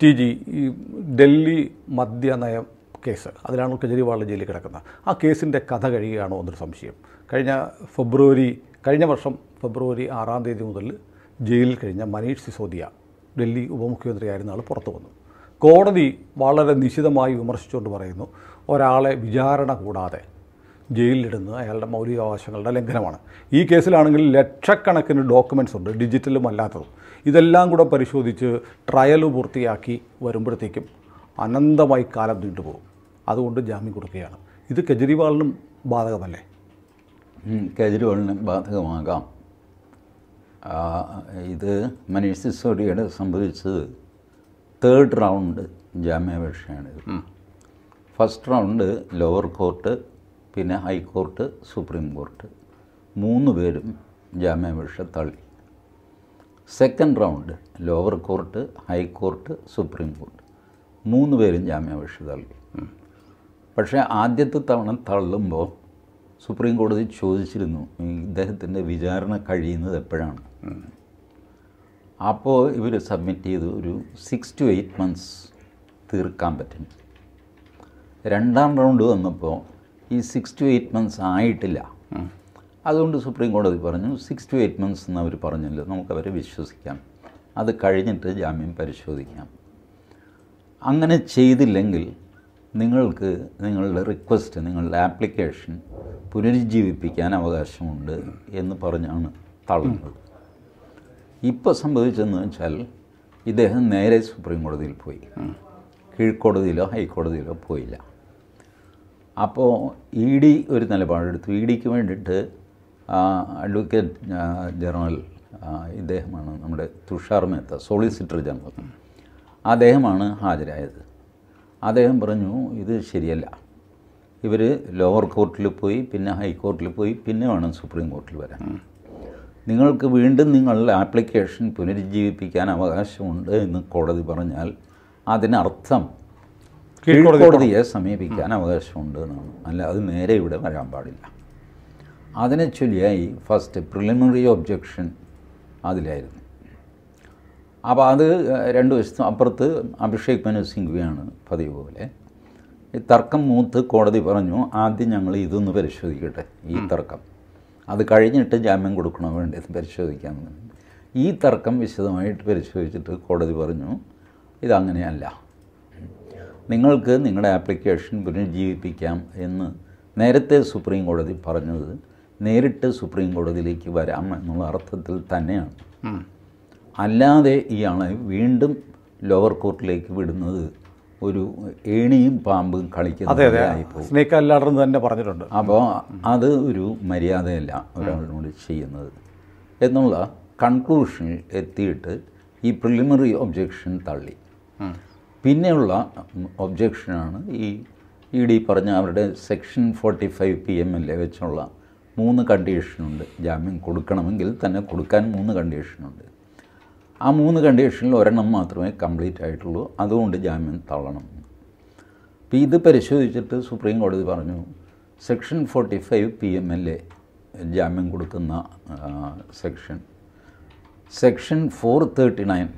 T G ഈ Delhi മദ്യനയം case അതിലാണ് കെജ്രിവാൾ ജയിലിൽ കിടക്കുന്നത് ആ കേസിൻ്റെ കഥ കഴിയുകയാണോ എന്നൊരു സംശയം കഴിഞ്ഞ ഫെബ്രുവരി കഴിഞ്ഞ വർഷം ഫെബ്രുവരി ആറാം തീയതി മുതൽ ജയിലിൽ കഴിഞ്ഞ മനീഷ് സിസോദിയ ഡൽഹി ഉപമുഖ്യമന്ത്രിയായിരുന്ന ആൾ പുറത്തു വന്നു കോടതി വളരെ നിശിതമായി വിമർശിച്ചുകൊണ്ട് പറയുന്നു ഒരാളെ വിചാരണ കൂടാതെ ജയിലിലിടുന്ന അയാളുടെ മൗലികാവകാശങ്ങളുടെ ലംഘനമാണ് ഈ കേസിലാണെങ്കിൽ ലക്ഷക്കണക്കിന് ഡോക്യുമെൻറ്റ്സ് ഉണ്ട് ഡിജിറ്റലും അല്ലാത്തതും ഇതെല്ലാം കൂടെ പരിശോധിച്ച് ട്രയൽ പൂർത്തിയാക്കി വരുമ്പോഴത്തേക്കും അനന്തമായി കാലം നീണ്ടുപോകും അതുകൊണ്ട് ജാമ്യം കൊടുക്കുകയാണ് ഇത് കെജ്രിവാളിനും ബാധകമല്ലേ കെജ്രിവാളിന് ബാധകമാകാം ഇത് മനീഷ് സിസോഡിയുടെ സംഭവിച്ചത് തേർഡ് റൗണ്ട് ജാമ്യാപേക്ഷയാണ് ഫസ്റ്റ് റൗണ്ട് ലോവർ കോർട്ട് പിന്നെ ഹൈക്കോർട്ട് സുപ്രീം കോർട്ട് മൂന്ന് പേരും ജാമ്യാപേക്ഷ തള്ളി second round lower court high court supreme court മൂന്ന് പേരും ജാമ്യാപേക്ഷ തള്ളി പക്ഷേ ആദ്യത്തെ തവണ തള്ളുമ്പോൾ സുപ്രീം കോടതി ചോദിച്ചിരുന്നു ഇദ്ദേഹത്തിൻ്റെ വിചാരണ കഴിയുന്നത് എപ്പോഴാണ് അപ്പോൾ ഇവർ സബ്മിറ്റ് ചെയ്ത് ഒരു സിക്സ് ടു എയ്റ്റ് മന്ത്സ് തീർക്കാൻ പറ്റും രണ്ടാം റൗണ്ട് വന്നപ്പോൾ ഈ സിക്സ് ടു എയ്റ്റ് മന്ത്സ് ആയിട്ടില്ല അതുകൊണ്ട് സുപ്രീം കോടതി പറഞ്ഞു സിക്സ് ടു എയ്റ്റ് മന്ത്സ് എന്ന് അവർ പറഞ്ഞല്ലോ നമുക്കവരെ വിശ്വസിക്കാം അത് കഴിഞ്ഞിട്ട് ജാമ്യം പരിശോധിക്കാം അങ്ങനെ ചെയ്തില്ലെങ്കിൽ നിങ്ങൾക്ക് നിങ്ങളുടെ റിക്വസ്റ്റ് നിങ്ങളുടെ ആപ്ലിക്കേഷൻ പുനരുജ്ജീവിപ്പിക്കാൻ അവകാശമുണ്ട് എന്ന് പറഞ്ഞാണ് തള്ളുന്നത് ഇപ്പോൾ സംഭവിച്ചതെന്ന് വെച്ചാൽ ഇദ്ദേഹം നേരെ സുപ്രീം കോടതിയിൽ പോയി കീഴ്ക്കോടതിയിലോ ഹൈക്കോടതിയിലോ പോയില്ല അപ്പോൾ ഇ ഡി ഒരു നിലപാടെടുത്തു ഇ ഡിക്ക് വേണ്ടിയിട്ട് അഡ്വക്കേറ്റ് ജനറൽ ഇദ്ദേഹമാണ് നമ്മുടെ തുഷാർ മേത്ത സോളിസിറ്റർ ജനറൽ അദ്ദേഹമാണ് ഹാജരായത് അദ്ദേഹം പറഞ്ഞു ഇത് ശരിയല്ല ഇവർ ലോവർ കോർട്ടിൽ പോയി പിന്നെ ഹൈക്കോർട്ടിൽ പോയി പിന്നെ വേണം സുപ്രീം കോർട്ടിൽ വരാൻ നിങ്ങൾക്ക് വീണ്ടും നിങ്ങളുടെ ആപ്ലിക്കേഷൻ പുനരുജ്ജീവിപ്പിക്കാൻ അവകാശമുണ്ട് എന്ന് കോടതി പറഞ്ഞാൽ അതിനർത്ഥം കീഴ്ക്കോടതിയെ സമീപിക്കാൻ അവകാശമുണ്ട് എന്നാണ് അല്ല അത് നേരെ ഇവിടെ വരാൻ പാടില്ല അതിനെ ചൊല്ലിയായി ഫസ്റ്റ് പ്രിലിമിനറി ഒബ്ജക്ഷൻ അതിലായിരുന്നു അപ്പോൾ അത് രണ്ട് വശത്തും അപ്പുറത്ത് അഭിഷേക് മനു സിംഗ്വിയാണ് പതിവ് പോലെ ഈ തർക്കം മൂത്ത് കോടതി പറഞ്ഞു ആദ്യം ഞങ്ങൾ ഇതൊന്ന് പരിശോധിക്കട്ടെ ഈ തർക്കം അത് കഴിഞ്ഞിട്ട് ജാമ്യം കൊടുക്കണോ വേണ്ടത് പരിശോധിക്കാമെന്ന് ഈ തർക്കം വിശദമായിട്ട് പരിശോധിച്ചിട്ട് കോടതി പറഞ്ഞു ഇതങ്ങനെയല്ല നിങ്ങൾക്ക് നിങ്ങളുടെ ആപ്ലിക്കേഷൻ പുനരുജ്ജീവിപ്പിക്കാം എന്ന് നേരത്തെ സുപ്രീം കോടതി പറഞ്ഞത് നേരിട്ട് സുപ്രീം കോടതിയിലേക്ക് വരാം എന്നുള്ള അർത്ഥത്തിൽ തന്നെയാണ് അല്ലാതെ ഇയാളെ വീണ്ടും ലോവർ കോർട്ടിലേക്ക് വിടുന്നത് ഒരു ഏണിയും പാമ്പും കളിക്കുന്ന അല്ലാടർ തന്നെ പറഞ്ഞിട്ടുണ്ട് അപ്പോൾ അത് ഒരു മര്യാദയല്ല ഒരാളിനോട് ചെയ്യുന്നത് എന്നുള്ള കൺക്ലൂഷനിൽ എത്തിയിട്ട് ഈ പ്രിലിമിനറി ഒബ്ജെക്ഷൻ തള്ളി പിന്നെയുള്ള ഒബ്ജെക്ഷനാണ് ഈ ഇ ഡി പറഞ്ഞ അവരുടെ section forty five P A വെച്ചുള്ള മൂന്ന് കണ്ടീഷനുണ്ട് ജാമ്യം കൊടുക്കണമെങ്കിൽ തന്നെ കൊടുക്കാൻ മൂന്ന് കണ്ടീഷനുണ്ട് ആ മൂന്ന് കണ്ടീഷനിൽ ഒരെണ്ണം മാത്രമേ കംപ്ലീറ്റ് ആയിട്ടുള്ളൂ അതുകൊണ്ട് ജാമ്യം തള്ളണം അപ്പോൾ ഇത് പരിശോധിച്ചിട്ട് സുപ്രീം കോടതി പറഞ്ഞു section forty five P M L A ജാമ്യം കൊടുക്കുന്ന section section four thirty nine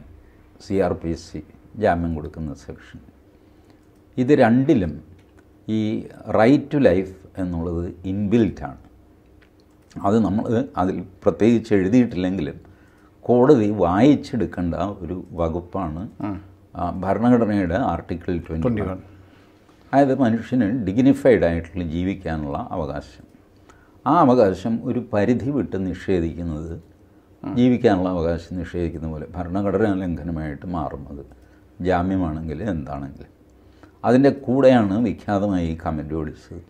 C R P C ജാമ്യം കൊടുക്കുന്ന സെക്ഷൻ ഇത് രണ്ടിലും ഈ റൈറ്റ് ടു ലൈഫ് എന്നുള്ളത് ഇൻബിൽറ്റാണ് അത് നമ്മൾ അതിൽ പ്രത്യേകിച്ച് എഴുതിയിട്ടില്ലെങ്കിലും കോടതി വായിച്ചെടുക്കേണ്ട ഒരു വകുപ്പാണ് ഭരണഘടനയുടെ ആർട്ടിക്കിൾ ട്വൻറ്റി വൺ അതായത് മനുഷ്യന് ഡിഗ്നിഫൈഡ് ആയിട്ടുള്ള ജീവിക്കാനുള്ള അവകാശം ആ അവകാശം ഒരു പരിധി വിട്ട് നിഷേധിക്കുന്നത് ജീവിക്കാനുള്ള അവകാശം നിഷേധിക്കുന്ന പോലെ ഭരണഘടനാ ലംഘനമായിട്ട് മാറും അത് ജാമ്യമാണെങ്കിൽ എന്താണെങ്കിൽ അതിൻ്റെ കൂടെയാണ് വിഖ്യാതമായി ഈ കമൻറ്റ് ഓടിച്ചത്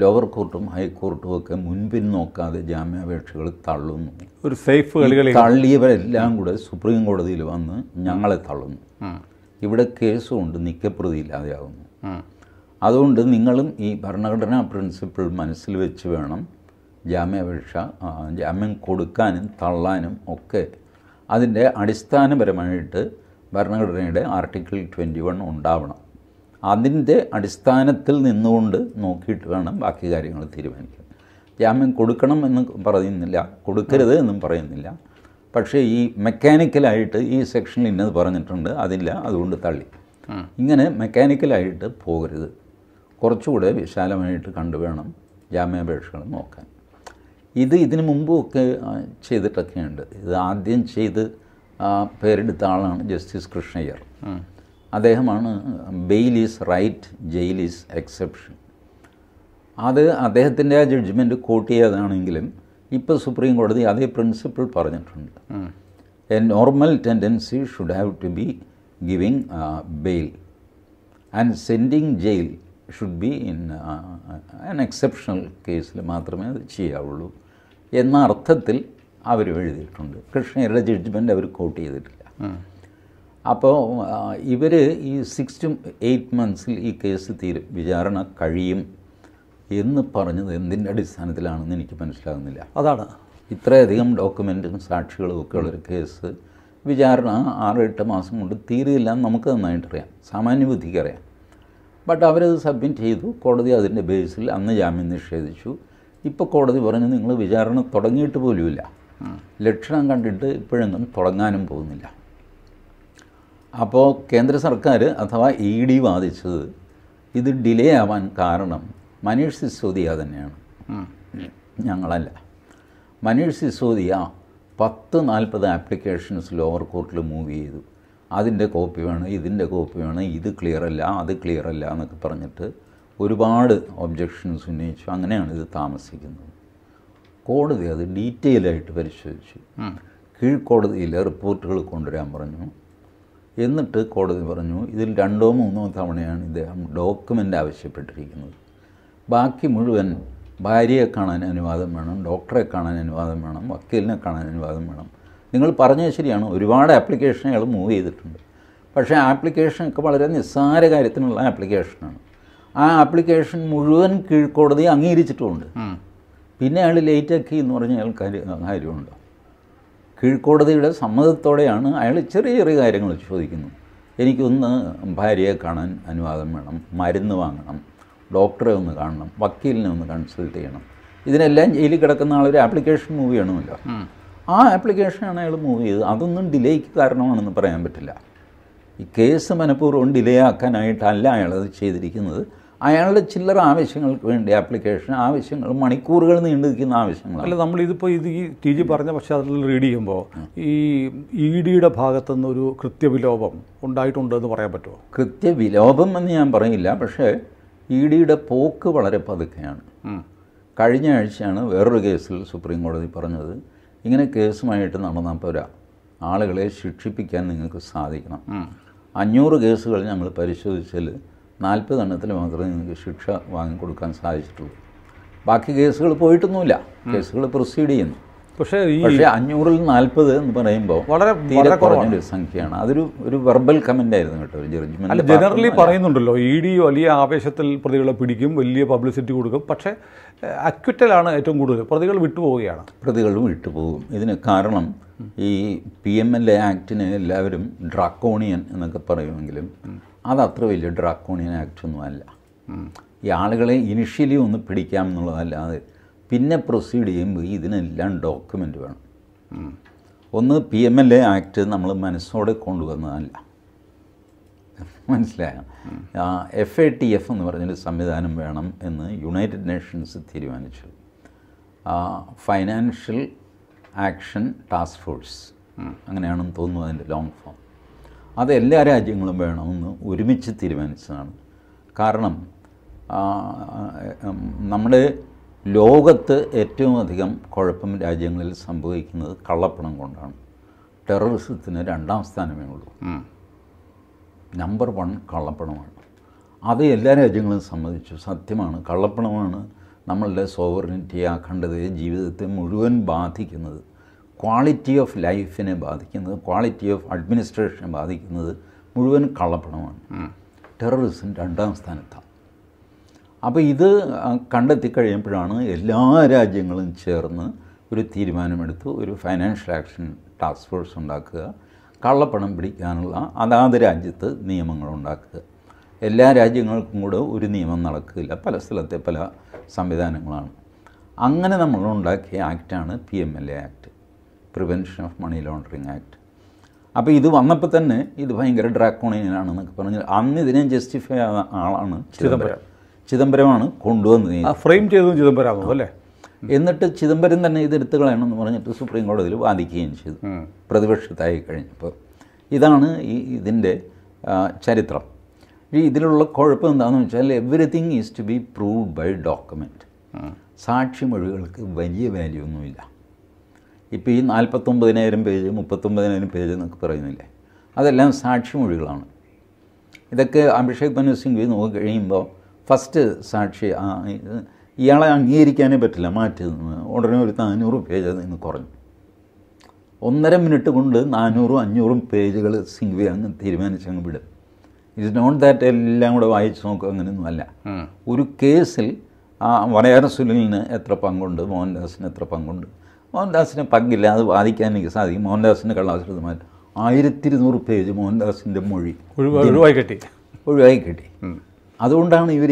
ലോവർ കോർട്ടും ഹൈക്കോർട്ടും ഒക്കെ മുൻപിൽ നോക്കാതെ ജാമ്യാപേക്ഷകൾ തള്ളുന്നു ഒരു സേഫ് തള്ളിയവരെല്ലാം കൂടെ സുപ്രീം കോടതിയിൽ വന്ന് ഞങ്ങളെ തള്ളുന്നു ഇവിടെ കേസ് കൊണ്ട് നിക്കപ്രതിയില്ലാതെയാകുന്നു അതുകൊണ്ട് നിങ്ങളും ഈ ഭരണഘടനാ പ്രിൻസിപ്പിൾ മനസ്സിൽ വെച്ച് വേണം ജാമ്യാപേക്ഷ ജാമ്യം കൊടുക്കാനും തള്ളാനും ഒക്കെ അതിൻ്റെ അടിസ്ഥാനപരമായിട്ട് ഭരണഘടനയുടെ ആർട്ടിക്കിൾ ട്വൻറ്റി വൺ ഉണ്ടാവണം അതിൻ്റെ അടിസ്ഥാനത്തിൽ നിന്നുകൊണ്ട് നോക്കിയിട്ട് വേണം ബാക്കി കാര്യങ്ങൾ തീരുമാനിക്കാൻ ജാമ്യം കൊടുക്കണം എന്ന് പറയുന്നില്ല കൊടുക്കരുത് എന്നും പറയുന്നില്ല പക്ഷേ ഈ മെക്കാനിക്കലായിട്ട് ഈ സെക്ഷനിൽ ഇന്നത് പറഞ്ഞിട്ടുണ്ട് അതില്ല അതുകൊണ്ട് തള്ളി ഇങ്ങനെ മെക്കാനിക്കലായിട്ട് പോകരുത് കുറച്ചുകൂടെ വിശാലമായിട്ട് കണ്ടുവേണം ജാമ്യാപേക്ഷകൾ നോക്കാൻ ഇത് ഇതിനു മുമ്പുമൊക്കെ ചെയ്തിട്ടൊക്കെയുണ്ട് ഇത് ആദ്യം ചെയ്ത് പേരെടുത്ത ആളാണ് ജസ്റ്റിസ് കൃഷ്ണയ്യർ അദ്ദേഹമാണ് bail is right jail is exception അത് അദ്ദേഹത്തിൻ്റെ ആ ജഡ്ജ്മെൻറ്റ് കോട്ട് ചെയ്തതാണെങ്കിലും ഇപ്പോൾ സുപ്രീം കോടതി അതേ പ്രിൻസിപ്പിൾ പറഞ്ഞിട്ടുണ്ട് a normal tendency should have to be giving bail and sending jail should be in an exceptional കേസിൽ മാത്രമേ അത് ചെയ്യാവുള്ളൂ എന്ന അർത്ഥത്തിൽ അവർ എഴുതിയിട്ടുണ്ട് കൃഷ്ണയുടെ ജഡ്ജ്മെൻറ്റ് അവർ കോട്ട് ചെയ്തിട്ടില്ല അപ്പോൾ ഇവർ ഈ സിക്സ് ടു എയ്റ്റ് മന്ത്സിൽ ഈ കേസ് തീരും വിചാരണ കഴിയും എന്ന് പറഞ്ഞത് എന്തിൻ്റെ അടിസ്ഥാനത്തിലാണെന്ന് എനിക്ക് മനസ്സിലാകുന്നില്ല അതാണ് ഇത്രയധികം ഡോക്യുമെൻറ്റും സാക്ഷികളും ഒക്കെ ഉള്ളൊരു കേസ് വിചാരണ ആറ് എട്ട് മാസം കൊണ്ട് തീരുകയില്ല എന്ന് നമുക്ക് നന്നായിട്ടറിയാം സാമാന്യ ബുദ്ധിക്കറിയാം ബട്ട് അവരത് സബ്മിറ്റ് ചെയ്തു കോടതി അതിൻ്റെ ബേസിൽ അന്ന് ജാമ്യം നിഷേധിച്ചു ഇപ്പോൾ കോടതി പറഞ്ഞു നിങ്ങൾ വിചാരണ തുടങ്ങിയിട്ട് പോലുമില്ല ലക്ഷണം കണ്ടിട്ട് ഇപ്പോഴൊന്നും തുടങ്ങാനും പോകുന്നില്ല അപ്പോൾ കേന്ദ്ര സർക്കാർ അഥവാ ഇ e ഡി വാദിച്ചത് ഇത് ഡിലേ ആവാൻ കാരണം മനീഷ് സിസോദിയ തന്നെയാണ് ഞങ്ങളല്ല മനീഷ് സിസോദിയ പത്ത് നാൽപ്പത് ആപ്ലിക്കേഷൻസ് ലോവർ കോർട്ടിൽ മൂവ് ചെയ്തു അതിൻ്റെ കോപ്പി വേണം ഇതിൻ്റെ കോപ്പി വേണം ഇത് ക്ലിയർ അല്ല അത് ക്ലിയർ അല്ല എന്നൊക്കെ പറഞ്ഞിട്ട് ഒരുപാട് ഒബ്ജക്ഷൻസ് ഉന്നയിച്ചു അങ്ങനെയാണ് ഇത് താമസിക്കുന്നത് കോടതി അത് ആയിട്ട് പരിശോധിച്ചു കീഴ്ക്കോടതിയിലെ റിപ്പോർട്ടുകൾ കൊണ്ടുവരാൻ പറഞ്ഞു എന്നിട്ട് കോടതി പറഞ്ഞു ഇതിൽ രണ്ടോ മൂന്നോ തവണയാണ് ഇദ്ദേഹം ഡോക്യുമെൻ്റ് ആവശ്യപ്പെട്ടിരിക്കുന്നത് ബാക്കി മുഴുവൻ ഭാര്യയെ കാണാൻ അനുവാദം വേണം ഡോക്ടറെ കാണാൻ അനുവാദം വേണം വക്കീലിനെ കാണാൻ അനുവാദം വേണം നിങ്ങൾ പറഞ്ഞത് ശരിയാണ് ഒരുപാട് ആപ്ലിക്കേഷൻ അയാൾ മൂവ് ചെയ്തിട്ടുണ്ട് പക്ഷേ ആപ്ലിക്കേഷനൊക്കെ വളരെ നിസ്സാര കാര്യത്തിനുള്ള ആപ്ലിക്കേഷനാണ് ആ ആപ്ലിക്കേഷൻ മുഴുവൻ കീഴ്ക്കോടതി അംഗീകരിച്ചിട്ടുമുണ്ട് പിന്നെ അയാൾ ലേറ്റാക്കി എന്ന് പറഞ്ഞാൽ അയാൾ കാര്യം കാര്യമുണ്ടോ കീഴ്ക്കോടതിയുടെ സമ്മതത്തോടെയാണ് അയാൾ ചെറിയ ചെറിയ കാര്യങ്ങൾ ചോദിക്കുന്നത് എനിക്കൊന്ന് ഭാര്യയെ കാണാൻ അനുവാദം വേണം മരുന്ന് വാങ്ങണം ഡോക്ടറെ ഒന്ന് കാണണം വക്കീലിനെ ഒന്ന് കൺസൾട്ട് ചെയ്യണം ഇതിനെല്ലാം ജയിലിൽ കിടക്കുന്ന ആളൊരു ആപ്ലിക്കേഷൻ മൂവ് ചെയ്യണമല്ലോ ആ ആപ്ലിക്കേഷനാണ് അയാൾ മൂവ് ചെയ്തത് അതൊന്നും ഡിലേക്ക് കാരണമാണെന്ന് പറയാൻ പറ്റില്ല ഈ കേസ് മനഃപൂർവ്വം ഡിലേ ആക്കാനായിട്ടല്ല അയാളത് ചെയ്തിരിക്കുന്നത് അയാളുടെ ചില്ലറ ആവശ്യങ്ങൾക്ക് വേണ്ടി ആപ്ലിക്കേഷൻ ആവശ്യങ്ങൾ മണിക്കൂറുകൾ നീണ്ടു നിൽക്കുന്ന ആവശ്യങ്ങളാണ് അല്ല നമ്മളിതിപ്പോൾ ഇത് ഈ ടി ജി പറഞ്ഞ പക്ഷേ അതിൽ റീഡ് ചെയ്യുമ്പോൾ ഈ ഇ e ഡിയുടെ ഭാഗത്തു നിന്നൊരു കൃത്യവിലോപം ഉണ്ടായിട്ടുണ്ടെന്ന് പറയാൻ പറ്റുമോ കൃത്യവിലോപം എന്ന് ഞാൻ പറയില്ല പക്ഷേ ഇ e ഡിയുടെ പോക്ക് വളരെ പതുക്കെയാണ് കഴിഞ്ഞ ആഴ്ചയാണ് വേറൊരു കേസിൽ സുപ്രീം കോടതി പറഞ്ഞത് ഇങ്ങനെ കേസുമായിട്ട് നടന്നാൽ പോരാ ആളുകളെ ശിക്ഷിപ്പിക്കാൻ നിങ്ങൾക്ക് സാധിക്കണം അഞ്ഞൂറ് കേസുകൾ ഞങ്ങൾ പരിശോധിച്ചാൽ നാൽപ്പതെണ്ണത്തിൽ മാത്രമേ നിങ്ങൾക്ക് ശിക്ഷ വാങ്ങിക്കൊടുക്കാൻ സാധിച്ചിട്ടുള്ളൂ ബാക്കി കേസുകൾ പോയിട്ടൊന്നുമില്ല കേസുകൾ പ്രൊസീഡ് ചെയ്യുന്നു പക്ഷേ പക്ഷേ അഞ്ഞൂറിൽ നാൽപ്പത് എന്ന് പറയുമ്പോൾ വളരെ തീരെ കുറഞ്ഞൊരു സംഖ്യയാണ് അതൊരു ഒരു വെർബൽ കമൻ്റ് ആയിരുന്നു കേട്ടോ ജഡ്ജ്മെന്റ് ജനറലി പറയുന്നുണ്ടല്ലോ ഇ e ഡി വലിയ ആവേശത്തിൽ പ്രതികളെ പിടിക്കും വലിയ പബ്ലിസിറ്റി കൊടുക്കും പക്ഷേ അക്വിറ്റലാണ് ഏറ്റവും കൂടുതൽ പ്രതികൾ വിട്ടുപോവുകയാണ് പ്രതികൾ വിട്ടുപോകും ഇതിന് കാരണം ഈ പി എം എൽ എ ആക്ടിന് എല്ലാവരും ഡ്രാക്കോണിയൻ എന്നൊക്കെ പറയുമെങ്കിലും അതത്ര വലിയ ഡ്രാക്കോണിയൻ ഒന്നും അല്ല ഈ ആളുകളെ ഇനിഷ്യലി ഒന്ന് പിടിക്കാം എന്നുള്ളതല്ലാതെ പിന്നെ പ്രൊസീഡ് ചെയ്യുമ്പോൾ ഇതിനെല്ലാം ഡോക്യുമെൻ്റ് വേണം ഒന്ന് P M L A act നമ്മൾ മനസ്സോടെ കൊണ്ടുവന്നതല്ല മനസ്സിലായ എഫ് എ ടി എഫ് എന്ന് പറഞ്ഞൊരു സംവിധാനം വേണം എന്ന് യുണൈറ്റഡ് നേഷൻസ് തീരുമാനിച്ചു ഫൈനാൻഷ്യൽ ആക്ഷൻ ടാസ്ക് ഫോഴ്സ് അങ്ങനെയാണെന്ന് തോന്നുന്നു അതിൻ്റെ ലോങ് ഫോം അത് എല്ലാ രാജ്യങ്ങളും വേണമെന്ന് ഒരുമിച്ച് തീരുമാനിച്ചതാണ് കാരണം നമ്മുടെ ലോകത്ത് ഏറ്റവും അധികം കുഴപ്പം രാജ്യങ്ങളിൽ സംഭവിക്കുന്നത് കള്ളപ്പണം കൊണ്ടാണ് ടെററിസത്തിന് രണ്ടാം സ്ഥാനമേ ഉള്ളൂ നമ്പർ വൺ കള്ളപ്പണമാണ് അത് എല്ലാ രാജ്യങ്ങളും സമ്മതിച്ചു സത്യമാണ് കള്ളപ്പണമാണ് നമ്മളുടെ സോവറിനിറ്റി അഖണ്ഡതയെ ജീവിതത്തെ മുഴുവൻ ബാധിക്കുന്നത് ക്വാളിറ്റി ഓഫ് ലൈഫിനെ ബാധിക്കുന്നത് ക്വാളിറ്റി ഓഫ് അഡ്മിനിസ്ട്രേഷനെ ബാധിക്കുന്നത് മുഴുവൻ കള്ളപ്പണമാണ് ടെററിസം രണ്ടാം സ്ഥാനത്താണ് അപ്പോൾ ഇത് കണ്ടെത്തി കഴിയുമ്പോഴാണ് എല്ലാ രാജ്യങ്ങളും ചേർന്ന് ഒരു തീരുമാനമെടുത്ത് ഒരു ഫൈനാൻഷ്യൽ ആക്ഷൻ ടാസ്ക് ഫോഴ്സ് ഉണ്ടാക്കുക കള്ളപ്പണം പിടിക്കാനുള്ള അതാത് രാജ്യത്ത് നിയമങ്ങൾ ഉണ്ടാക്കുക എല്ലാ രാജ്യങ്ങൾക്കും കൂടെ ഒരു നിയമം നടക്കില്ല പല സ്ഥലത്തെ പല സംവിധാനങ്ങളാണ് അങ്ങനെ നമ്മൾ ഉണ്ടാക്കിയ ആക്റ്റാണ് P M L A act prevention of money laundering act അപ്പോൾ ഇത് വന്നപ്പോൾ തന്നെ ഇത് ഭയങ്കര ഡ്രാക്കോണിയനാണെന്നൊക്കെ പറഞ്ഞ് അന്ന് ഇതിനെ ജസ്റ്റിഫൈ ആയ ആളാണ് ചിദംബരം ചിദംബരമാണ് കൊണ്ടുവന്നത് ഫ്രെയിം ചെയ്തതും ചിദംബരമാണോ അല്ലേ എന്നിട്ട് ചിദംബരം തന്നെ ഇത് എടുത്തു കളയണമെന്ന് പറഞ്ഞിട്ട് സുപ്രീം കോടതിയിൽ വാദിക്കുകയും ചെയ്തു പ്രതിപക്ഷത്തായി കഴിഞ്ഞപ്പോൾ ഇതാണ് ഈ ഇതിൻ്റെ ചരിത്രം ഇതിലുള്ള കുഴപ്പം എന്താണെന്ന് വെച്ചാൽ everything is to be proved by document സാക്ഷിമൊഴികൾക്ക് വലിയ വാല്യൂ ഒന്നുമില്ല ഇപ്പോൾ ഈ നാൽപ്പത്തൊമ്പതിനായിരം പേജ് മുപ്പത്തൊമ്പതിനായിരം പേജ് എന്നൊക്കെ പറയുന്നില്ലേ അതെല്ലാം സാക്ഷിമൊഴികളാണ് ഇതൊക്കെ അഭിഷേക് മനു സിംഗ് നോക്കി കഴിയുമ്പോൾ ഫസ്റ്റ് സാക്ഷി ഇയാളെ അംഗീകരിക്കാനേ പറ്റില്ല മാറ്റി ഉടനെ ഒരു നാനൂറ് പേജ് നിന്ന് കുറഞ്ഞു ഒന്നര മിനിറ്റ് കൊണ്ട് നാനൂറും അഞ്ഞൂറും പേജുകൾ സിംഗ്വി അങ്ങ് തീരുമാനിച്ചങ്ങ് അങ്ങ് വിടും ഇറ്റ്സ് നോട്ട് ദാറ്റ് എല്ലാം കൂടെ വായിച്ച് നോക്കുക അങ്ങനെയൊന്നും അല്ല ഒരു കേസിൽ ആ വടയാർ സുനിലിന് എത്ര പങ്കുണ്ട് മോഹൻദാസിന് എത്ര പങ്കുണ്ട് മോഹൻദാസിന് പങ്കില്ല അത് വാദിക്കാൻ എനിക്ക് സാധിക്കും മോഹൻദാസിൻ്റെ കള്ളാശ്രിതമാൻ ആയിരത്തി ഇരുന്നൂറ് പേജ് മോഹൻദാസിൻ്റെ മൊഴി ഒഴിവായി കിട്ടി ഒഴിവായി കിട്ടി അതുകൊണ്ടാണ് ഇവർ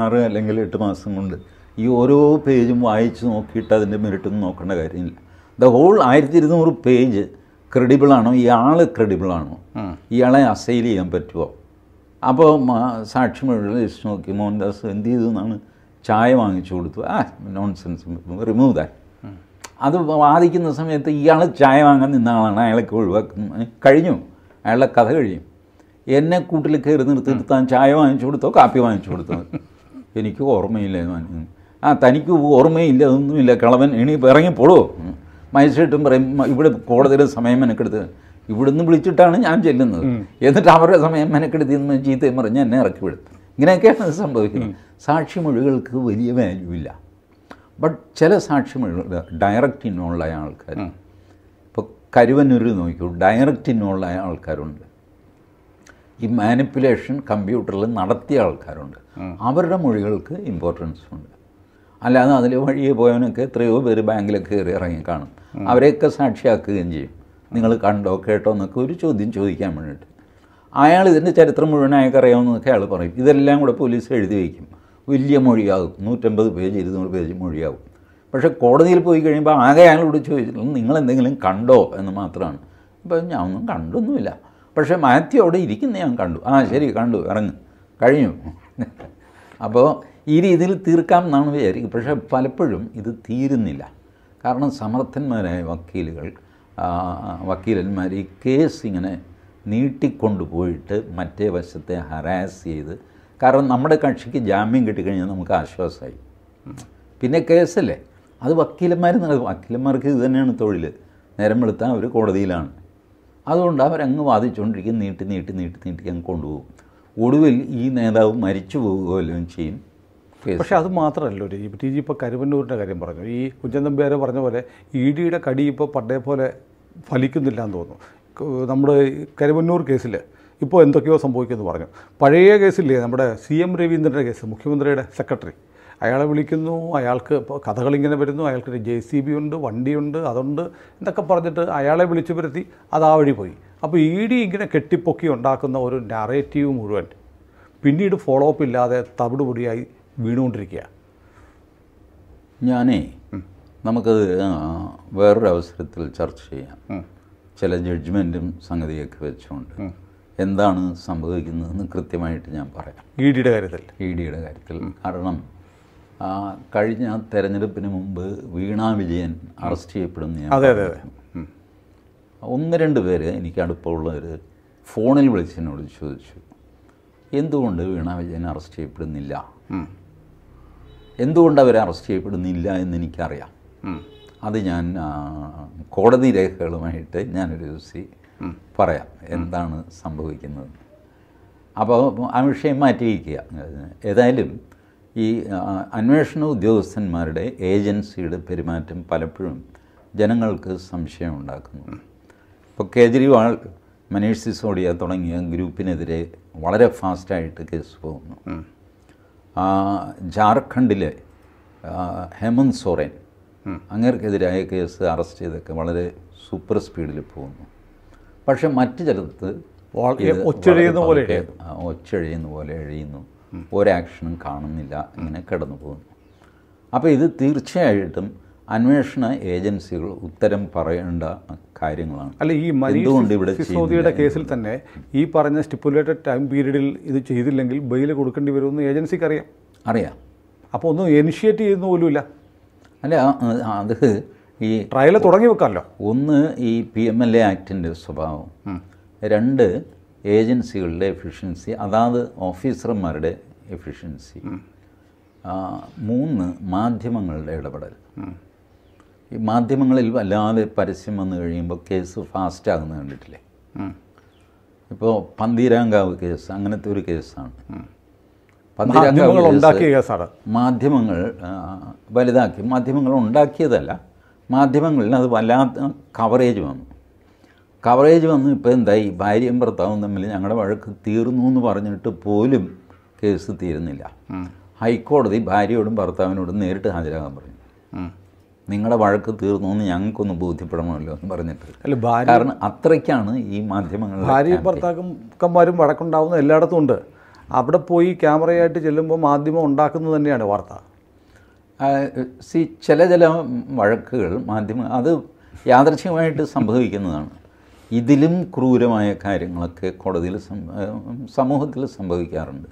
ആറ് അല്ലെങ്കിൽ എട്ട് മാസം കൊണ്ട് ഈ ഓരോ പേജും വായിച്ച് നോക്കിയിട്ട് അതിൻ്റെ മെറിറ്റൊന്നും നോക്കേണ്ട കാര്യമില്ല ദ ഹോൾ ആയിരത്തി ഇരുന്നൂറ് പേജ് ക്രെഡിബിളാണോ ഇയാൾ ക്രെഡിബിളാണോ ഇയാളെ അസൈൽ ചെയ്യാൻ പറ്റുമോ അപ്പോൾ സാക്ഷി ലിസ്റ്റ് നോക്കി മോഹൻദാസ് എന്ത് ചെയ്തു എന്നാണ് ചായ വാങ്ങിച്ചു കൊടുത്തു ആ നോൺസെൻസ് റിമൂവ് ദാറ്റ് അത് വാദിക്കുന്ന സമയത്ത് ഇയാൾ ചായ വാങ്ങാൻ നിന്ന ആളാണ് അയാളൊക്കെ ഒഴിവാക്കുന്നത് കഴിഞ്ഞു അയാളുടെ കഥ കഴിഞ്ഞു എന്നെ കൂട്ടിൽ കയറി നിർത്തിയിട്ട് താൻ ചായ വാങ്ങിച്ചു കൊടുത്തോ കാപ്പി വാങ്ങിച്ചു കൊടുത്തോ എനിക്ക് ഓർമ്മയില്ല ആ തനിക്ക് ഓർമ്മയില്ല അതൊന്നുമില്ല കളവൻ ഇനി ഇറങ്ങിപ്പോളോ മജിസ്ട്രേറ്റും പറയും ഇവിടെ കോടതിയുടെ സമയം മെനക്കെടുത്ത് ഇവിടുന്ന് വിളിച്ചിട്ടാണ് ഞാൻ ചെല്ലുന്നത് എന്നിട്ട് അവരുടെ സമയം മെനക്കെടുത്തി എന്ന് ചീത്തയും പറഞ്ഞ് എന്നെ ഇറക്കി വിടും ഇങ്ങനെയൊക്കെയാണ് സംഭവിക്കുന്നത് സാക്ഷി മൊഴികൾക്ക് വലിയ വാല്യൂ ഇല്ല ബട്ട് ചില സാക്ഷ്യമുള്ള ഡയറക്റ്റ് ഇൻവോൾവായ ആൾക്കാർ ഇപ്പോൾ കരുവന്നൂരിൽ നോക്കൂ ഡയറക്റ്റ് ഇൻവോൾവായ ആൾക്കാരുണ്ട് ഈ മാനിപ്പുലേഷൻ കമ്പ്യൂട്ടറിൽ നടത്തിയ ആൾക്കാരുണ്ട് അവരുടെ മൊഴികൾക്ക് ഇമ്പോർട്ടൻസ് ഉണ്ട് അല്ലാതെ അതിൽ വഴിയെ പോയവനൊക്കെ എത്രയോ പേര് ബാങ്കിലൊക്കെ കയറി ഇറങ്ങി കാണും അവരെയൊക്കെ സാക്ഷിയാക്കുകയും ചെയ്യും നിങ്ങൾ കണ്ടോ കേട്ടോ എന്നൊക്കെ ഒരു ചോദ്യം ചോദിക്കാൻ വേണ്ടിയിട്ട് അയാൾ ഇതിൻ്റെ ചരിത്രം മുഴുവൻ അയാൾക്ക് അറിയാവുന്നതൊക്കെ അയാൾ പറയും ഇതെല്ലാം കൂടെ പോലീസ് എഴുതി വയ്ക്കും വലിയ മൊഴിയാകും നൂറ്റമ്പത് പേജ് ഇരുന്നൂറ് പേജ് മൊഴിയാകും പക്ഷേ കോടതിയിൽ പോയി കഴിയുമ്പോൾ ആകെ അയാളോട് ചോദിച്ചിട്ടുണ്ട് നിങ്ങൾ എന്തെങ്കിലും കണ്ടോ എന്ന് മാത്രമാണ് അപ്പം ഞാൻ ഒന്നും കണ്ടൊന്നുമില്ല പക്ഷേ മാത്യു അവിടെ ഇരിക്കുന്ന ഞാൻ കണ്ടു ആ ശരി കണ്ടു ഇറങ്ങും കഴിഞ്ഞു അപ്പോൾ ഈ രീതിയിൽ തീർക്കാം എന്നാണ് വിചാരിക്കും പക്ഷേ പലപ്പോഴും ഇത് തീരുന്നില്ല കാരണം സമർത്ഥന്മാരായ വക്കീലുകൾ വക്കീലന്മാർ ഈ കേസ് ഇങ്ങനെ നീട്ടിക്കൊണ്ടുപോയിട്ട് മറ്റേ വശത്തെ ഹറാസ് ചെയ്ത് കാരണം നമ്മുടെ കക്ഷിക്ക് ജാമ്യം കിട്ടിക്കഴിഞ്ഞാൽ നമുക്ക് ആശ്വാസമായി പിന്നെ കേസല്ലേ അത് വക്കീലന്മാർ നടക്കും വക്കീലന്മാർക്ക് ഇത് തന്നെയാണ് തൊഴിൽ നേരം വെളുത്താൽ അവർ കോടതിയിലാണ് അതുകൊണ്ട് അവരങ്ങ് വാദിച്ചുകൊണ്ടിരിക്കും നീട്ടി നീട്ടി നീട്ടി നീട്ടി അങ്ങ് കൊണ്ടുപോകും ഒടുവിൽ ഈ നേതാവ് മരിച്ചു പോകുമല്ലോ ചെയ്യും പക്ഷേ അത് മാത്രമല്ല ഒരു ടി ജി ഇപ്പോൾ കരുവന്നൂരിൻ്റെ കാര്യം പറഞ്ഞു ഈ നമ്പ്യാരെ പറഞ്ഞ പോലെ ഇ ഡിയുടെ കടി ഇപ്പോൾ പണ്ടേ പോലെ ഫലിക്കുന്നില്ല എന്ന് തോന്നുന്നു നമ്മുടെ കരുവന്നൂർ കേസിൽ ഇപ്പോൾ എന്തൊക്കെയോ സംഭവിക്കുമെന്ന് പറഞ്ഞു പഴയ കേസില്ലേ നമ്മുടെ സി എം രവീന്ദ്രൻ്റെ കേസ് മുഖ്യമന്ത്രിയുടെ സെക്രട്ടറി അയാളെ വിളിക്കുന്നു അയാൾക്ക് കഥകളിങ്ങനെ വരുന്നു അയാൾക്കൊരു ജെ സി ബി ഉണ്ട് വണ്ടിയുണ്ട് അതുണ്ട് എന്നൊക്കെ പറഞ്ഞിട്ട് അയാളെ വിളിച്ചു വരുത്തി അത് ആ വഴി പോയി അപ്പോൾ ഇ ഡി ഇങ്ങനെ കെട്ടിപ്പൊക്കി ഉണ്ടാക്കുന്ന ഒരു നറേറ്റീവ് മുഴുവൻ പിന്നീട് ഫോളോ അപ്പ് ഇല്ലാതെ തവിടുപൊടിയായി വീണുകൊണ്ടിരിക്കുക ഞാനേ നമുക്കത് വേറൊരു അവസരത്തിൽ ചർച്ച ചെയ്യാം ചില ജഡ്ജ്മെൻറ്റും സംഗതിയൊക്കെ വെച്ചുകൊണ്ട് എന്താണ് സംഭവിക്കുന്നതെന്ന് കൃത്യമായിട്ട് ഞാൻ പറയാം ഇ ഡിയുടെ കാര്യത്തിൽ ഇ ഡിയുടെ കാര്യത്തിൽ കാരണം കഴിഞ്ഞ തെരഞ്ഞെടുപ്പിന് മുമ്പ് വീണ വിജയൻ അറസ്റ്റ് ചെയ്യപ്പെടുന്ന അതെ അതെ ഒന്ന് രണ്ട് പേര് എനിക്ക് അടുപ്പമുള്ളവർ ഫോണിൽ വിളിച്ച് എന്നോട് ചോദിച്ചു എന്തുകൊണ്ട് വീണ വിജയൻ അറസ്റ്റ് ചെയ്യപ്പെടുന്നില്ല എന്തുകൊണ്ട് അവർ അറസ്റ്റ് ചെയ്യപ്പെടുന്നില്ല എന്ന് എനിക്കറിയാം അത് ഞാൻ കോടതി രേഖകളുമായിട്ട് ഞാനൊരു ദിവസം പറയാം എന്താണ് സംഭവിക്കുന്നത് അപ്പോൾ ആ വിഷയം മാറ്റിയിരിക്കുക ഏതായാലും ഈ അന്വേഷണ ഉദ്യോഗസ്ഥന്മാരുടെ ഏജൻസിയുടെ പെരുമാറ്റം പലപ്പോഴും ജനങ്ങൾക്ക് സംശയം ഉണ്ടാക്കുന്നു ഇപ്പോൾ കേജ്രിവാൾ മനീഷ് സിസോഡിയ തുടങ്ങിയ ഗ്രൂപ്പിനെതിരെ വളരെ ഫാസ്റ്റായിട്ട് കേസ് പോകുന്നു ജാർഖണ്ഡിലെ ഹേമന്ത് സോറൻ അങ്ങേർക്കെതിരായ കേസ് അറസ്റ്റ് ചെയ്തൊക്കെ വളരെ സൂപ്പർ സ്പീഡിൽ പോകുന്നു പക്ഷെ മറ്റു ചിലത്ത് ഒച്ചഴിയുന്ന പോലെ ഒച്ചഴിയുന്ന പോലെ എഴിയുന്നു ഒരാക്ഷനും കാണുന്നില്ല ഇങ്ങനെ കിടന്നു പോകുന്നു അപ്പോൾ ഇത് തീർച്ചയായിട്ടും അന്വേഷണ ഏജൻസികൾ ഉത്തരം പറയേണ്ട കാര്യങ്ങളാണ് അല്ല ഈ എന്തുകൊണ്ട് ഇവിടെ സിസോദിയുടെ കേസിൽ തന്നെ ഈ പറഞ്ഞ സ്റ്റിപ്പുലേറ്റഡ് ടൈം പീരീഡിൽ ഇത് ചെയ്തില്ലെങ്കിൽ ബെയിൽ കൊടുക്കേണ്ടി വരുമെന്ന് ഏജൻസിക്ക് അറിയാം അറിയാം അപ്പോൾ ഒന്നും ഇനിഷ്യേറ്റ് ചെയ്യുന്ന പോലുമില്ല അല്ല അത് ഈ ട്രയൽ തുടങ്ങി വെക്കാമല്ലോ ഒന്ന് ഈ പി എം എൽ എ ആക്ടിൻ്റെ സ്വഭാവം രണ്ട് ഏജൻസികളുടെ എഫിഷ്യൻസി അതാത് ഓഫീസർമാരുടെ എഫിഷ്യൻസി മൂന്ന് മാധ്യമങ്ങളുടെ ഇടപെടൽ ഈ മാധ്യമങ്ങളിൽ വല്ലാതെ പരസ്യം വന്നു കഴിയുമ്പോൾ കേസ് ഫാസ്റ്റ് ആകുന്ന കണ്ടിട്ടില്ലേ ഇപ്പോൾ പന്തീരാങ്കാവ് കേസ് അങ്ങനത്തെ ഒരു കേസാണ് മാധ്യമങ്ങൾ ഉണ്ടാക്കിയ കേസാണ് മാധ്യമങ്ങൾ വലുതാക്കി മാധ്യമങ്ങൾ ഉണ്ടാക്കിയതല്ല മാധ്യമങ്ങളിൽ അത് വല്ലാത്ത കവറേജ് വന്നു കവറേജ് വന്ന് ഇപ്പോൾ എന്തായി ഭാര്യയും ഭർത്താവും തമ്മിൽ ഞങ്ങളുടെ വഴക്ക് തീർന്നു എന്ന് പറഞ്ഞിട്ട് പോലും കേസ് തീരുന്നില്ല ഹൈക്കോടതി ഭാര്യയോടും ഭർത്താവിനോടും നേരിട്ട് ഹാജരാകാൻ പറഞ്ഞു നിങ്ങളുടെ വഴക്ക് തീർന്നു എന്ന് ഞങ്ങൾക്കൊന്ന് ബോധ്യപ്പെടണമല്ലോ എന്ന് പറഞ്ഞിട്ട് അല്ല കാരണം അത്രയ്ക്കാണ് ഈ മാധ്യമങ്ങൾ ഭാര്യ ഭർത്താക്കന്മാരും വഴക്കുണ്ടാവുന്ന എല്ലായിടത്തും ഉണ്ട് അവിടെ പോയി ക്യാമറയായിട്ട് ചെല്ലുമ്പോൾ മാധ്യമം ഉണ്ടാക്കുന്നത് തന്നെയാണ് വാർത്ത സി ചില ചില വഴക്കുകൾ മാധ്യമ അത് യാദർച്ഛികമായിട്ട് സംഭവിക്കുന്നതാണ് ഇതിലും ക്രൂരമായ കാര്യങ്ങളൊക്കെ കോടതിയിൽ സമൂഹത്തിൽ സംഭവിക്കാറുണ്ട്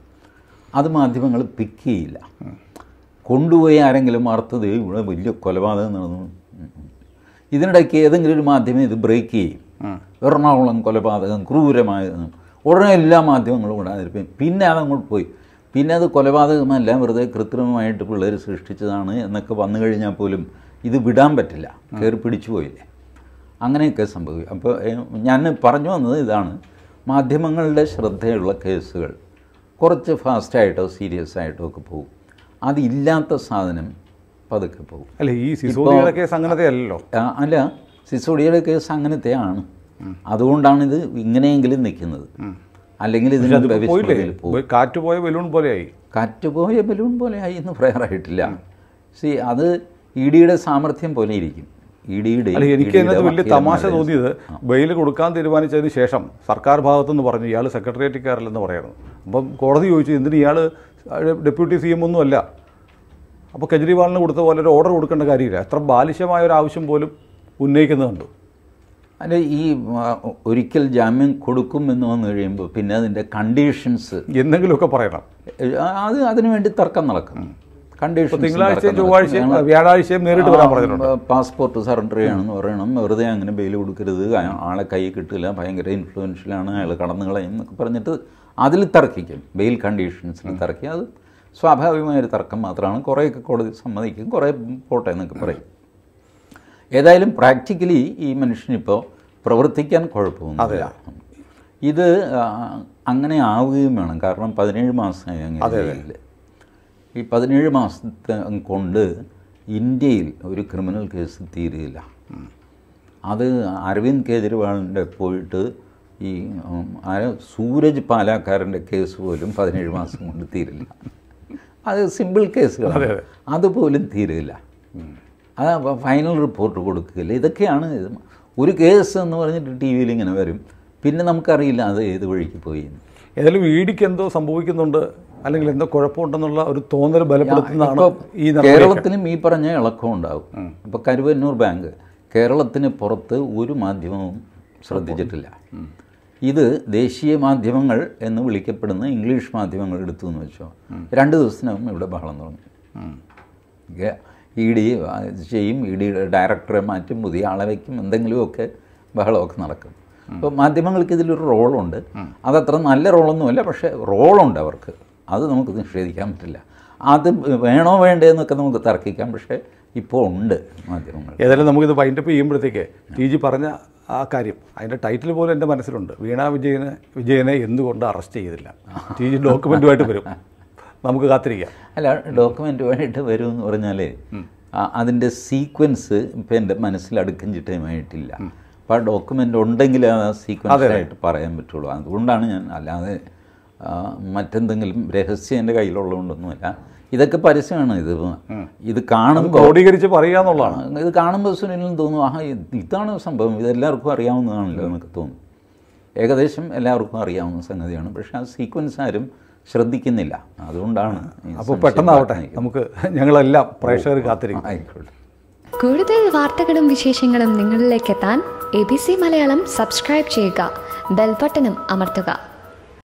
അത് മാധ്യമങ്ങൾ പിക്ക് ചെയ്യില്ല കൊണ്ടുപോയി ആരെങ്കിലും അർത്ഥത ഇവിടെ വലിയ കൊലപാതകം നടന്നു ഇതിനിടയ്ക്ക് ഏതെങ്കിലും ഒരു മാധ്യമം ഇത് ബ്രേക്ക് ചെയ്യും എറണാകുളം കൊലപാതകം ക്രൂരമായ ഉടനെ എല്ലാ മാധ്യമങ്ങളും കൂടാതിരിക്കും പിന്നെ അതങ്ങോട്ട് പോയി പിന്നെ അത് കൊലപാതകമല്ല വെറുതെ കൃത്രിമമായിട്ട് പിള്ളേർ സൃഷ്ടിച്ചതാണ് എന്നൊക്കെ വന്നു കഴിഞ്ഞാൽ പോലും ഇത് വിടാൻ പറ്റില്ല കയറി പിടിച്ചു പോയില്ലേ അങ്ങനെയൊക്കെ സംഭവിക്കും അപ്പോൾ ഞാൻ പറഞ്ഞു വന്നത് ഇതാണ് മാധ്യമങ്ങളുടെ ശ്രദ്ധയുള്ള കേസുകൾ കുറച്ച് ഫാസ്റ്റായിട്ടോ സീരിയസ് ആയിട്ടോ ഒക്കെ പോകും അതില്ലാത്ത സാധനം പതുക്കെ പോകും അല്ല ഈ സിസോഡിയുടെ കേസ് അങ്ങനത്തെ അല്ലല്ലോ അല്ല സിസോഡിയുടെ കേസ് അങ്ങനത്തെയാണ് അതുകൊണ്ടാണിത് ഇങ്ങനെയെങ്കിലും നിൽക്കുന്നത് അല്ലെങ്കിൽ ഇതിന് പോയില്ലേ കാറ്റ് പോയ ബലൂൺ പോലെയായി കാറ്റ് പോയ ബലൂൺ പോലെയായി എന്ന് പ്രയറായിട്ടില്ല സി അത് ഇ ഡിയുടെ സാമർഥ്യം പോലെ ഇരിക്കും ഇ ഡിയുടെ എനിക്ക് വലിയ തമാശ തോന്നിയത് ബെയിൽ കൊടുക്കാൻ തീരുമാനിച്ചതിന് ശേഷം സർക്കാർ ഭാഗത്തുനിന്ന് പറഞ്ഞു ഇയാൾ കയറില്ലെന്ന് പറയുന്നു അപ്പം കോടതി ചോദിച്ചു എന്തിന് ഇയാൾ ഡെപ്യൂട്ടി സി എം ഒന്നുമല്ല അപ്പോൾ കെജ്രിവാളിന് കൊടുത്ത പോലെ ഒരു ഓർഡർ കൊടുക്കേണ്ട കാര്യമില്ല എത്ര ബാലിശമായ ഒരു ആവശ്യം പോലും ഉന്നയിക്കുന്നത് അല്ല ഈ ഒരിക്കൽ ജാമ്യം കൊടുക്കും എന്ന് വന്നു കഴിയുമ്പോൾ പിന്നെ അതിൻ്റെ കണ്ടീഷൻസ് എന്തെങ്കിലുമൊക്കെ പറയണം അത് വേണ്ടി തർക്കം നടക്കും കണ്ടീഷൻ തിങ്കളാഴ്ചയും ചൊവ്വാഴ്ചയും വ്യാഴാഴ്ചയും നേരിട്ട് വരാൻ പറഞ്ഞിട്ടുണ്ട് പാസ്പോർട്ട് സറണ്ടർ ചെയ്യണമെന്ന് പറയണം വെറുതെ അങ്ങനെ ബെയിൽ കൊടുക്കരുത് ആളെ കൈ കിട്ടില്ല ഭയങ്കര ഇൻഫ്ലുവൻഷ്യലാണ് അയാൾ കടന്നു കളയും എന്നൊക്കെ പറഞ്ഞിട്ട് അതിൽ തർക്കിക്കും ബെയിൽ കണ്ടീഷൻസിൽ തർക്കി അത് സ്വാഭാവികമായൊരു തർക്കം മാത്രമാണ് കുറേയൊക്കെ കോടതി സമ്മതിക്കും കുറേ പോട്ടെ എന്നൊക്കെ പറയും ഏതായാലും പ്രാക്ടിക്കലി ഈ മനുഷ്യനിപ്പോൾ പ്രവർത്തിക്കാൻ കുഴപ്പമൊന്നുമില്ല ഇത് അങ്ങനെ ആവുകയും വേണം കാരണം പതിനേഴ് മാസമായി അങ്ങനെ ഈ പതിനേഴ് മാസത്തെ കൊണ്ട് ഇന്ത്യയിൽ ഒരു ക്രിമിനൽ കേസ് തീരുകയില്ല അത് അരവിന്ദ് കേജ്രിവാളിൻ്റെ പോയിട്ട് ഈ സൂരജ് പാലാക്കാരൻ്റെ കേസ് പോലും പതിനേഴ് മാസം കൊണ്ട് തീരില്ല അത് സിമ്പിൾ കേസുകൾ അതുപോലും തീരുകയില്ല അത് ഫൈനൽ റിപ്പോർട്ട് കൊടുക്കുകയില്ല ഇതൊക്കെയാണ് ഒരു കേസ് എന്ന് പറഞ്ഞിട്ട് ടി വിയിൽ ഇങ്ങനെ വരും പിന്നെ നമുക്കറിയില്ല അത് ഏത് വഴിക്ക് പോയി ഏതായാലും ഇടിക്ക് എന്തോ സംഭവിക്കുന്നുണ്ട് അല്ലെങ്കിൽ എന്തോ കുഴപ്പമുണ്ടെന്നുള്ള ഒരു തോന്നൽ ബലപ്പെടുത്തുന്നതാണ് ഈ കേരളത്തിലും ഈ പറഞ്ഞ ഇളക്കം ഉണ്ടാവും ഇപ്പോൾ കരുവന്നൂർ ബാങ്ക് കേരളത്തിന് പുറത്ത് ഒരു മാധ്യമവും ശ്രദ്ധിച്ചിട്ടില്ല ഇത് ദേശീയ മാധ്യമങ്ങൾ എന്ന് വിളിക്കപ്പെടുന്ന ഇംഗ്ലീഷ് മാധ്യമങ്ങൾ എടുത്തു എന്ന് വെച്ചോ രണ്ട് ദിവസത്തിനകം ഇവിടെ ബഹളം തുടങ്ങി ഇ ഡി ചെയ്യും ഇ ഡിയുടെ ഡയറക്ടറെ മാറ്റും പുതിയ ആളെ വയ്ക്കും എന്തെങ്കിലുമൊക്കെ ബഹളമൊക്കെ നടക്കും അപ്പോൾ മാധ്യമങ്ങൾക്ക് ഇതിലൊരു റോളുണ്ട് അതത്ര നല്ല റോളൊന്നുമല്ല പക്ഷേ റോളുണ്ട് അവർക്ക് അത് നമുക്ക് നിഷേധിക്കാൻ പറ്റില്ല അത് വേണോ വേണ്ടതെന്നൊക്കെ നമുക്ക് തർക്കിക്കാം പക്ഷേ ഇപ്പോൾ ഉണ്ട് മാധ്യമങ്ങൾ ഏതായാലും നമുക്കിത് വൈൻഡപ്പ് ചെയ്യുമ്പോഴത്തേക്ക് ടി ജി പറഞ്ഞ ആ കാര്യം അതിൻ്റെ ടൈറ്റിൽ പോലും എൻ്റെ മനസ്സിലുണ്ട് വീണ വിജയനെ വിജയനെ എന്തുകൊണ്ട് അറസ്റ്റ് ചെയ്തില്ല ടി ജി ഡോക്യുമെൻ്റുമായിട്ട് വരും നമുക്ക് കാത്തിരിക്കാം അല്ല ഡോക്യുമെൻ്റ് വേണ്ടിയിട്ട് വരുമെന്ന് പറഞ്ഞാൽ അതിൻ്റെ സീക്വൻസ് ഇപ്പം എൻ്റെ മനസ്സിൽ അടുക്കും ചിട്ടയുമായിട്ടില്ല അപ്പോൾ ആ ഡോക്യുമെൻ്റ് ഉണ്ടെങ്കിൽ ആ സീക്വൻസ് ആയിട്ട് പറയാൻ പറ്റുള്ളൂ അതുകൊണ്ടാണ് ഞാൻ അല്ലാതെ മറ്റെന്തെങ്കിലും രഹസ്യം എൻ്റെ കയ്യിലുള്ളതുകൊണ്ടൊന്നുമല്ല ഇതൊക്കെ പരസ്യമാണ് ഇത് ഇത് കാണുമ്പോൾ ക്രോഡീകരിച്ച് പറയുക എന്നുള്ളതാണ് ഇത് കാണുമ്പോൾ സുനിലും തോന്നും ആഹാ ഇതാണ് സംഭവം ഇതെല്ലാവർക്കും അറിയാവുന്നതാണല്ലോ എന്നൊക്കെ തോന്നും ഏകദേശം എല്ലാവർക്കും അറിയാവുന്ന സംഗതിയാണ് പക്ഷേ ആ സീക്വൻസ് ആരും ശ്രദ്ധിക്കുന്നില്ല അതുകൊണ്ടാണ് അപ്പോൾ പെട്ടെന്നാവട്ടെ നമുക്ക് ഞങ്ങളെല്ലാം പ്രേക്ഷകർ കാത്തിരിക്കും ആയിക്കോട്ടെ കൂടുതൽ വാർത്തകളും വിശേഷങ്ങളും നിങ്ങളിലേക്ക് എത്താൻ A B C Malayalam subscribe ചെയ്യുക ബെൽബട്ടനും അമർത്തുക